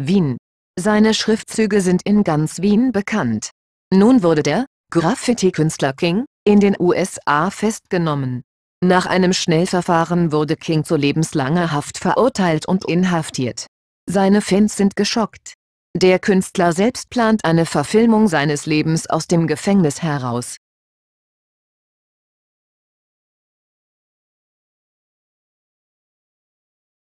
Wien. Seine Schriftzüge sind in ganz Wien bekannt. Nun wurde der Graffiti-Künstler King in den USA festgenommen. Nach einem Schnellverfahren wurde King zu lebenslanger Haft verurteilt und inhaftiert. Seine Fans sind geschockt. Der Künstler selbst plant eine Verfilmung seines Lebens aus dem Gefängnis heraus.